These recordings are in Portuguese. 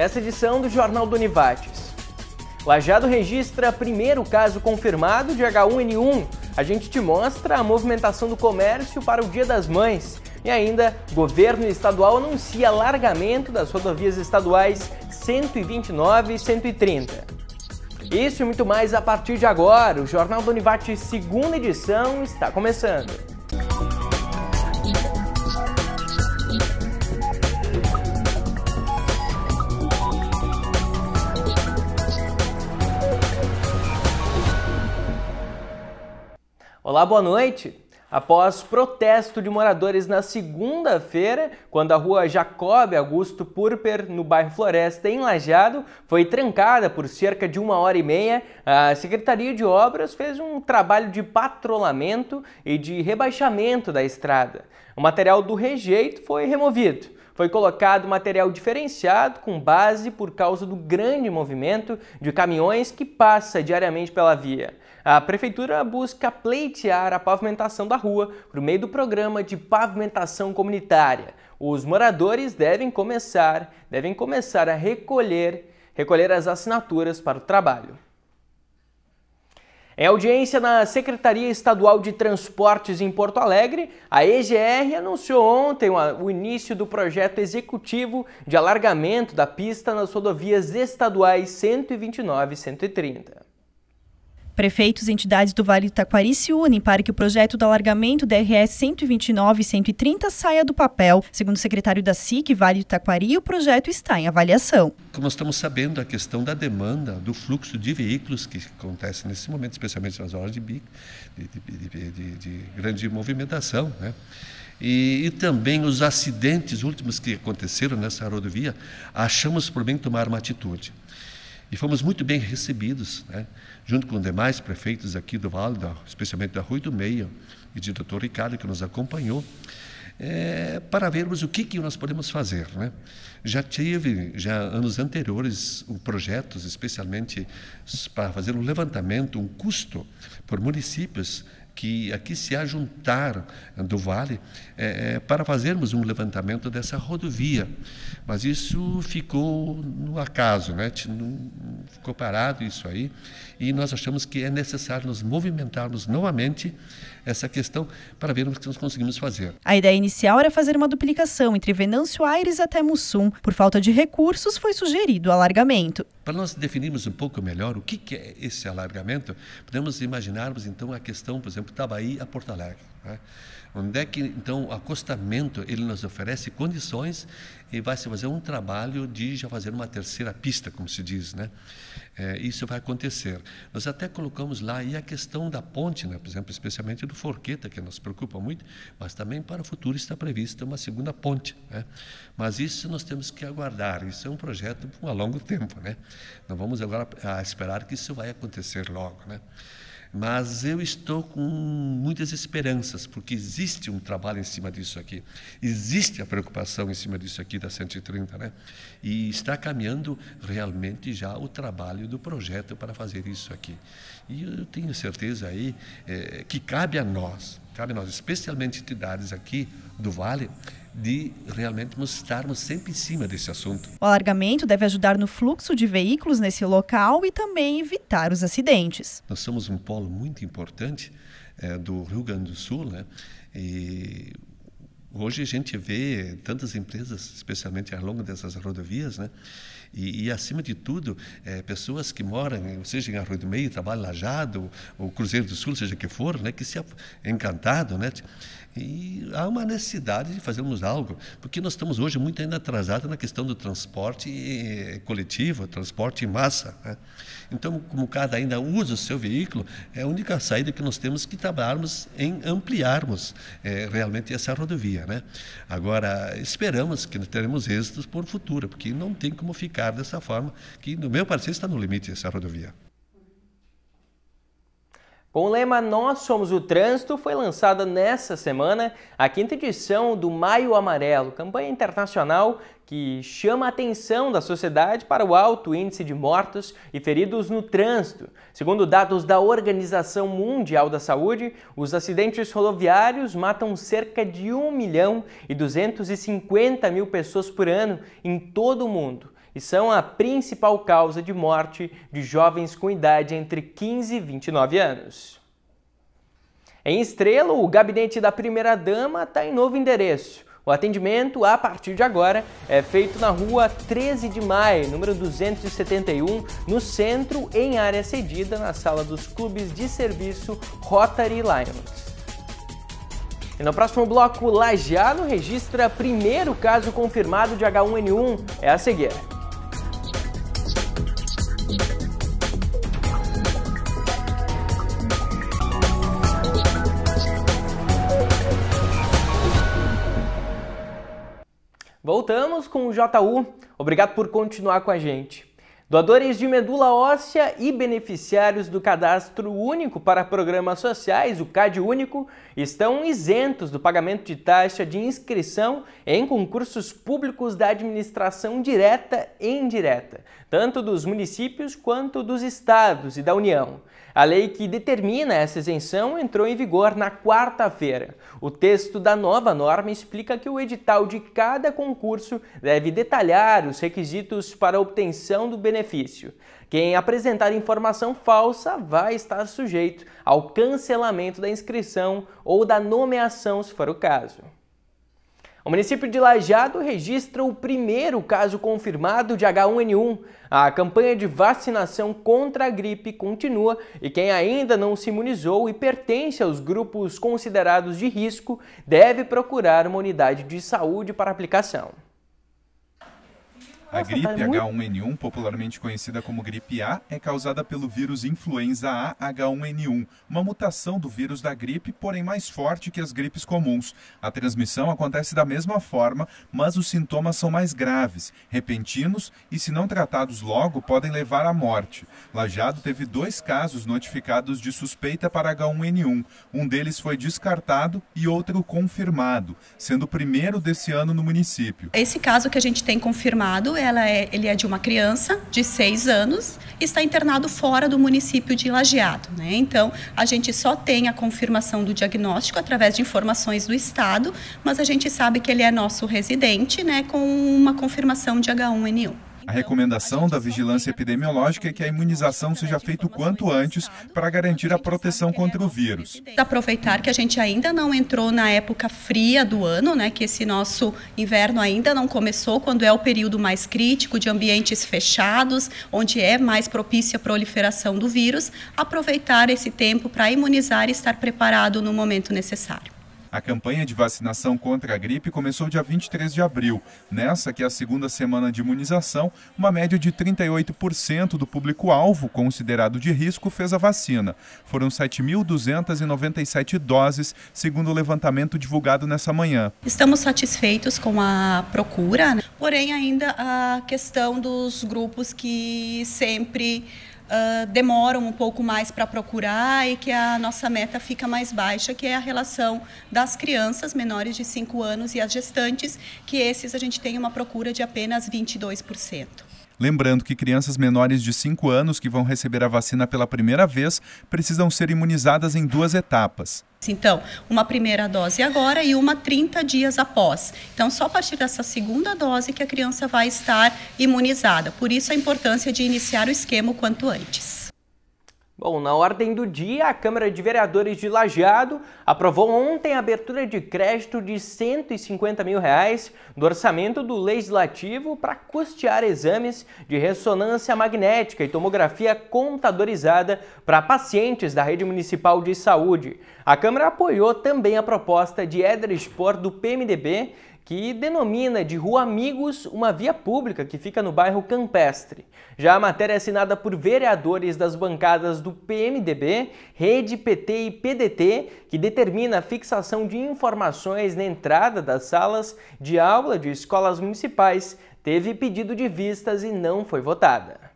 nessa edição do Jornal do Univates. Lajado registra primeiro caso confirmado de H1N1. A gente te mostra a movimentação do comércio para o Dia das Mães. E ainda, governo estadual anuncia alargamento das rodovias estaduais 129 e 130. Isso e muito mais a partir de agora. O Jornal do Univate, segunda edição, está começando. Olá, boa noite. Após protesto de moradores na segunda-feira, quando a rua Jacob Augusto Purper, no bairro Floresta, em Lajado, foi trancada por cerca de uma hora e meia, a Secretaria de Obras fez um trabalho de patrulhamento e de rebaixamento da estrada. O material do rejeito foi removido. Foi colocado material diferenciado com base por causa do grande movimento de caminhões que passa diariamente pela via. A prefeitura busca pleitear a pavimentação da rua por meio do programa de pavimentação comunitária. Os moradores devem começar, devem começar a recolher, recolher as assinaturas para o trabalho. Em audiência na Secretaria Estadual de Transportes em Porto Alegre, a EGR anunciou ontem o início do projeto executivo de alargamento da pista nas rodovias estaduais 129 e 130. Prefeitos e entidades do Vale do Taquari se unem para que o projeto do alargamento da RS 129 e 130 saia do papel. Segundo o secretário da SIC, Vale do Taquari, o projeto está em avaliação. Como nós estamos sabendo, a questão da demanda, do fluxo de veículos que acontece nesse momento, especialmente nas horas de bico, de, de, de, de grande movimentação, né? E, e, também os acidentes últimos que aconteceram nessa rodovia, achamos por bem tomar uma atitude. E fomos muito bem recebidos, né? junto com demais prefeitos aqui do Vale, especialmente da Rui do Meio e de Dr. Ricardo, que nos acompanhou, é, para vermos o que, que nós podemos fazer. Né? Já tive, já anos anteriores, um projetos, especialmente para fazer um levantamento, um custo por municípios que aqui se ajuntaram do Vale é, é, para fazermos um levantamento dessa rodovia. Mas isso ficou no acaso, né? ficou parado isso aí, e nós achamos que é necessário nos movimentarmos novamente essa questão para vermos o que nós conseguimos fazer. A ideia inicial era fazer uma duplicação entre Venâncio Aires até Mussum. Por falta de recursos, foi sugerido o alargamento. Para nós definirmos um pouco melhor o que é esse alargamento, podemos imaginarmos então a questão, por exemplo, Tabaí a Porto Alegre. Né? Onde é que, então, o acostamento, ele nos oferece condições e vai se fazer um trabalho de já fazer uma terceira pista, como se diz, né? É, isso vai acontecer. Nós até colocamos lá, e a questão da ponte, né? por exemplo, especialmente do Forqueta, que nos preocupa muito, mas também para o futuro está prevista uma segunda ponte. Né? Mas isso nós temos que aguardar, isso é um projeto a longo tempo. Né? Não vamos agora esperar que isso vai acontecer logo. Né? Mas eu estou com muitas esperanças, porque existe um trabalho em cima disso aqui, existe a preocupação em cima disso aqui da 130, né? E está caminhando realmente já o trabalho do projeto para fazer isso aqui. E eu tenho certeza aí é, que cabe a nós, cabe a nós, especialmente entidades aqui do Vale, de realmente estarmos sempre em cima desse assunto. O alargamento deve ajudar no fluxo de veículos nesse local e também evitar os acidentes. Nós somos um polo muito importante é, do Rio Grande do Sul, né? E hoje a gente vê tantas empresas, especialmente ao longo dessas rodovias, né? E, e, acima de tudo, é, pessoas que moram, seja em Arroio do Meio, trabalham Lajado, ou Cruzeiro do Sul, seja que for, né, que se é encantado, né, e há uma necessidade de fazermos algo, porque nós estamos hoje muito ainda atrasados na questão do transporte eh, coletivo, transporte em massa. Né? Então, como cada ainda usa o seu veículo, é a única saída que nós temos que trabalharmos em ampliarmos é, realmente essa rodovia. Né? Agora, esperamos que nós teremos êxitos por futuro, porque não tem como ficar dessa forma, que, no meu parecer, está no limite essa rodovia. Com o lema Nós Somos o Trânsito, foi lançada nesta semana a quinta edição do Maio Amarelo, campanha internacional que chama a atenção da sociedade para o alto índice de mortos e feridos no trânsito. Segundo dados da Organização Mundial da Saúde, os acidentes rodoviários matam cerca de 1 milhão e 250 mil pessoas por ano em todo o mundo e são a principal causa de morte de jovens com idade entre 15 e 29 anos. Em Estrela, o gabinete da primeira-dama está em novo endereço. O atendimento, a partir de agora, é feito na rua 13 de maio, número 271, no centro, em área cedida, na sala dos clubes de serviço Rotary Lions. E no próximo bloco, Lajeado registra primeiro caso confirmado de H1N1. É a seguir. voltamos com o JU. Obrigado por continuar com a gente. Doadores de medula óssea e beneficiários do Cadastro Único para Programas Sociais, o CAD Único, estão isentos do pagamento de taxa de inscrição em concursos públicos da administração direta e indireta, tanto dos municípios quanto dos estados e da União. A lei que determina essa isenção entrou em vigor na quarta-feira. O texto da nova norma explica que o edital de cada concurso deve detalhar os requisitos para a obtenção do benefício. Quem apresentar informação falsa vai estar sujeito ao cancelamento da inscrição ou da nomeação, se for o caso. O município de Lajeado registra o primeiro caso confirmado de H1N1. A campanha de vacinação contra a gripe continua e quem ainda não se imunizou e pertence aos grupos considerados de risco deve procurar uma unidade de saúde para aplicação. A gripe H1N1, popularmente conhecida como gripe A, é causada pelo vírus influenza A H1N1, uma mutação do vírus da gripe, porém mais forte que as gripes comuns. A transmissão acontece da mesma forma, mas os sintomas são mais graves, repentinos e, se não tratados logo, podem levar à morte. Lajado teve dois casos notificados de suspeita para H1N1. Um deles foi descartado e outro confirmado, sendo o primeiro desse ano no município. Esse caso que a gente tem confirmado ela é, ele é de uma criança de seis anos e está internado fora do município de Lajeado. Né? Então, a gente só tem a confirmação do diagnóstico através de informações do Estado, mas a gente sabe que ele é nosso residente né, com uma confirmação de H1N1. A recomendação da vigilância epidemiológica é que a imunização seja feita o quanto antes para garantir a proteção contra o vírus. Aproveitar que a gente ainda não entrou na época fria do ano, né, que esse nosso inverno ainda não começou, quando é o período mais crítico de ambientes fechados, onde é mais propícia a proliferação do vírus, aproveitar esse tempo para imunizar e estar preparado no momento necessário. A campanha de vacinação contra a gripe começou dia 23 de abril. Nessa, que é a segunda semana de imunização, uma média de 38% do público-alvo considerado de risco fez a vacina. Foram 7.297 doses, segundo o levantamento divulgado nessa manhã. Estamos satisfeitos com a procura, né? porém ainda a questão dos grupos que sempre uh, demoram um pouco mais para procurar e que a nossa meta fica mais baixa, que é a relação das crianças menores de 5 anos e as gestantes, que esses a gente tem uma procura de apenas 22%. Lembrando que crianças menores de 5 anos que vão receber a vacina pela primeira vez precisam ser imunizadas em duas etapas. Então, uma primeira dose agora e uma 30 dias após. Então, só a partir dessa segunda dose que a criança vai estar imunizada. Por isso, a importância de iniciar o esquema o quanto antes. Bom, na ordem do dia, a Câmara de Vereadores de Lajeado aprovou ontem a abertura de crédito de 150 mil reais do orçamento do Legislativo para custear exames de ressonância magnética e tomografia computadorizada para pacientes da Rede Municipal de Saúde. A Câmara apoiou também a proposta de Edris Por do PMDB que denomina de Rua Amigos uma via pública que fica no bairro Campestre. Já a matéria é assinada por vereadores das bancadas do PMDB, Rede PT e PDT, que determina a fixação de informações na entrada das salas de aula de escolas municipais, teve pedido de vistas e não foi votada.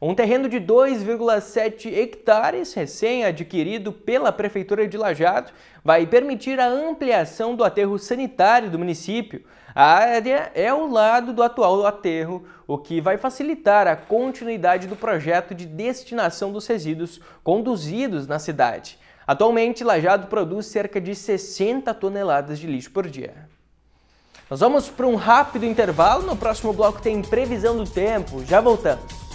Um terreno de 2,7 hectares, recém-adquirido pela Prefeitura de Lajado, vai permitir a ampliação do aterro sanitário do município. A área é ao lado do atual aterro, o que vai facilitar a continuidade do projeto de destinação dos resíduos conduzidos na cidade. Atualmente, Lajado produz cerca de 60 toneladas de lixo por dia. Nós vamos para um rápido intervalo, no próximo bloco tem previsão do tempo, já voltamos.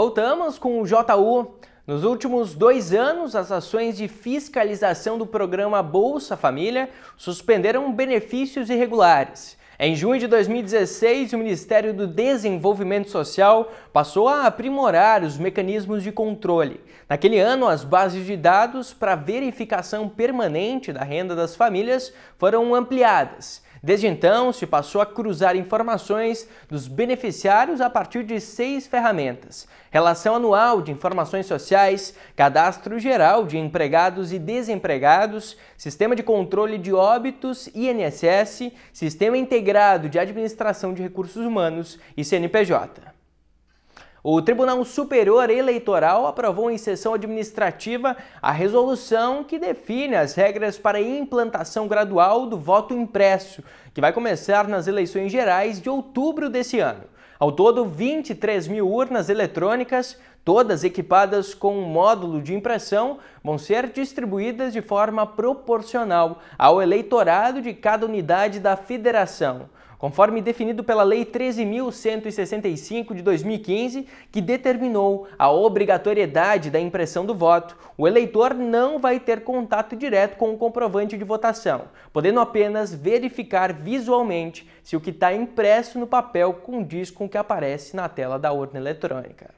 Voltamos com o JU. Nos últimos dois anos, as ações de fiscalização do programa Bolsa Família suspenderam benefícios irregulares. Em junho de 2016, o Ministério do Desenvolvimento Social passou a aprimorar os mecanismos de controle. Naquele ano, as bases de dados para verificação permanente da renda das famílias foram ampliadas. Desde então, se passou a cruzar informações dos beneficiários a partir de seis ferramentas: relação anual de informações sociais, cadastro geral de empregados e desempregados, sistema de controle de óbitos, INSS, sistema integrado de administração de recursos humanos e CNPJ. O Tribunal Superior Eleitoral aprovou em sessão administrativa a resolução que define as regras para a implantação gradual do voto impresso, que vai começar nas eleições gerais de outubro desse ano. Ao todo, 23 mil urnas eletrônicas, todas equipadas com um módulo de impressão, vão ser distribuídas de forma proporcional ao eleitorado de cada unidade da federação conforme definido pela Lei 13.165 de 2015, que determinou a obrigatoriedade da impressão do voto, o eleitor não vai ter contato direto com o comprovante de votação, podendo apenas verificar visualmente se o que está impresso no papel condiz com o que aparece na tela da urna eletrônica.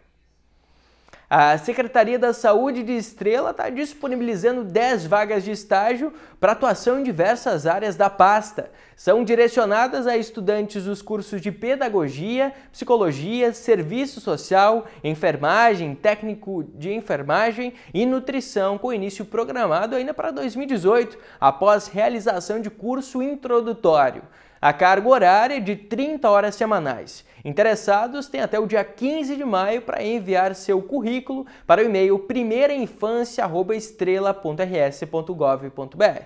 A Secretaria da Saúde de Estrela está disponibilizando 10 vagas de estágio para atuação em diversas áreas da pasta. São direcionadas a estudantes dos cursos de Pedagogia, Psicologia, Serviço Social, Enfermagem, Técnico de Enfermagem e Nutrição, com início programado ainda para 2018, após realização de curso introdutório. A carga horária é de 30 horas semanais. Interessados têm até o dia 15 de maio para enviar seu currículo para o e-mail primeirainfancia@estrela.rs.gov.br.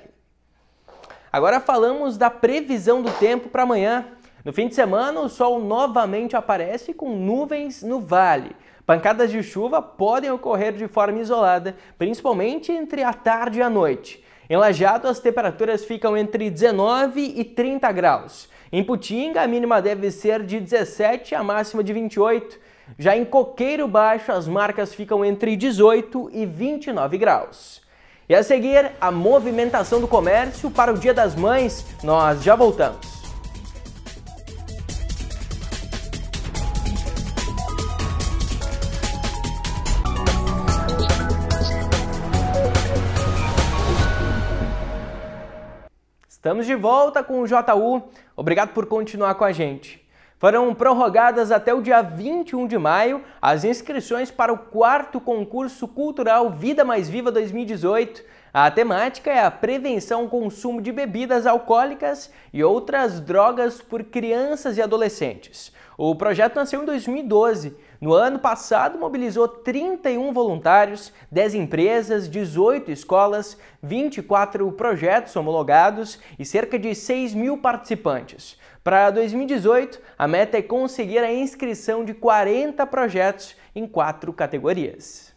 Agora falamos da previsão do tempo para amanhã. No fim de semana, o sol novamente aparece com nuvens no vale. Pancadas de chuva podem ocorrer de forma isolada, principalmente entre a tarde e a noite. Em Lajeado, as temperaturas ficam entre 19 e 30 graus. Em Putinga, a mínima deve ser de 17 a máxima de 28. Já em Coqueiro Baixo, as marcas ficam entre 18 e 29 graus. E a seguir, a movimentação do comércio para o Dia das Mães. Nós já voltamos. Estamos de volta com o JU. Obrigado por continuar com a gente. Foram prorrogadas até o dia 21 de maio as inscrições para o quarto concurso cultural Vida Mais Viva 2018. A temática é a prevenção ao consumo de bebidas alcoólicas e outras drogas por crianças e adolescentes. O projeto nasceu em 2012. No ano passado, mobilizou 31 voluntários, 10 empresas, 18 escolas, 24 projetos homologados e cerca de 6 mil participantes. Para 2018, a meta é conseguir a inscrição de 40 projetos em quatro categorias.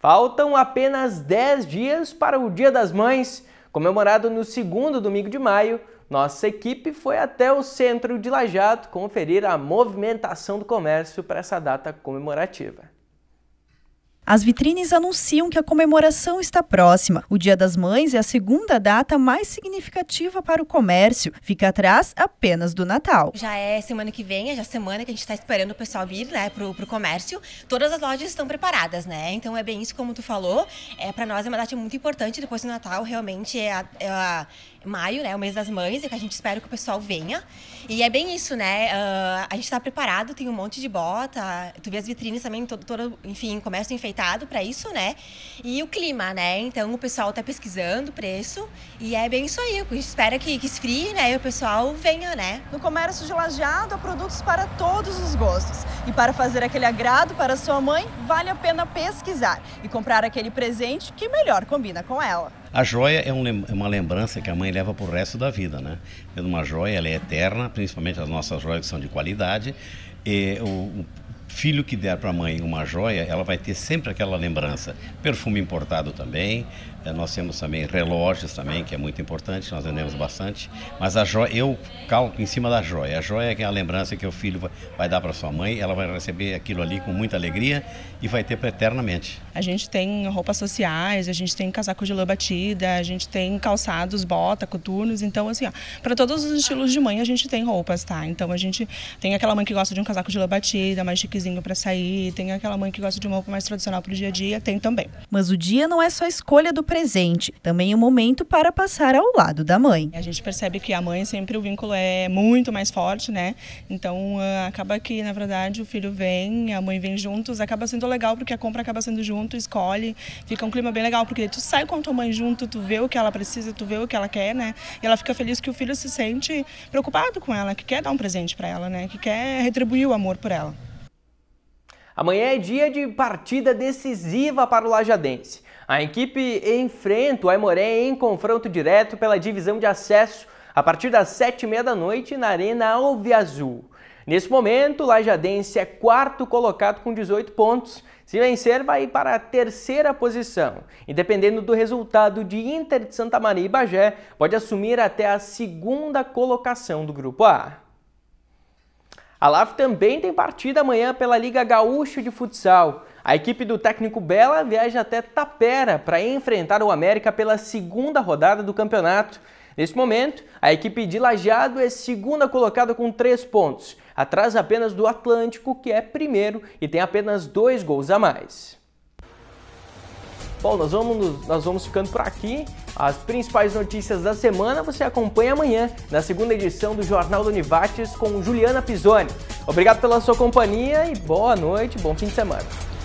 Faltam apenas 10 dias para o Dia das Mães, comemorado no segundo domingo de maio, nossa equipe foi até o centro de Lajato conferir a movimentação do comércio para essa data comemorativa. As vitrines anunciam que a comemoração está próxima. O Dia das Mães é a segunda data mais significativa para o comércio. Fica atrás apenas do Natal. Já é semana que vem, é já semana que a gente está esperando o pessoal vir né, para o comércio. Todas as lojas estão preparadas, né? Então é bem isso como tu falou. É, para nós é uma data muito importante. Depois do Natal, realmente é a, é a maio, né? O mês das mães, e que a gente espera que o pessoal venha. E é bem isso, né? Uh, a gente está preparado, tem um monte de bota, tu vê as vitrines também, todo, todo enfim, comércio enfeitado para isso, né? E o clima, né? Então o pessoal está pesquisando o preço e é bem isso aí. A gente espera que, que esfrie, né? E o pessoal venha, né? No comércio de lajeado há produtos para todos os gostos. E para fazer aquele agrado para sua mãe, vale a pena pesquisar e comprar aquele presente que melhor combina com ela. A joia é, um, é, uma lembrança que a mãe leva para o resto da vida, né? É uma joia, ela é eterna, principalmente as nossas joias que são de qualidade. E o, o filho que der para a mãe uma joia, ela vai ter sempre aquela lembrança. Perfume importado também, eh, nós temos também relógios também, que é muito importante, nós vendemos bastante. Mas a joia, eu calco em cima da joia. A joia é a lembrança que o filho vai dar para sua mãe, ela vai receber aquilo ali com muita alegria e vai ter para eternamente. A gente tem roupas sociais, a gente tem casaco de lã batida, a gente tem calçados, bota, coturnos, então assim, para todos os estilos de mãe a gente tem roupas, tá? Então a gente tem aquela mãe que gosta de um casaco de lã batida, mais chiquezinho para sair, tem aquela mãe que gosta de uma roupa mais tradicional para o dia a dia, tem também. Mas o dia não é só a escolha do presente presente, também um momento para passar ao lado da mãe. A gente percebe que a mãe sempre o vínculo é muito mais forte, né? Então ah, acaba que na verdade o filho vem, a mãe vem juntos, acaba sendo legal porque a compra acaba sendo junto, escolhe, fica um clima bem legal porque tu sai com a tua mãe junto, tu vê o que ela precisa, tu vê o que ela quer, né? E ela fica feliz que o filho se sente preocupado com ela, que quer dar um presente para ela, né? Que quer retribuir o amor por ela. Amanhã é dia de partida decisiva para o Lajadense. A equipe enfrenta o Aimoré em confronto direto pela divisão de acesso a partir das sete e meia da noite na Arena Alviazul. Nesse momento, o Lajadense é quarto colocado com 18 pontos. Se vencer, vai para a terceira posição. E dependendo do resultado de Inter de Santa Maria e Bagé, pode assumir até a segunda colocação do Grupo A. A LAF também tem partida amanhã pela Liga Gaúcha de Futsal. A equipe do técnico Bela viaja até Tapera para enfrentar o América pela segunda rodada do campeonato. Nesse momento, a equipe de Lajeado é segunda colocada com três pontos, atrás apenas do Atlântico, que é primeiro e tem apenas dois gols a mais. Bom, nós vamos, nós vamos ficando por aqui. As principais notícias da semana você acompanha amanhã, na segunda edição do Jornal do Univates com Juliana Pisoni. Obrigado pela sua companhia e boa noite, bom fim de semana.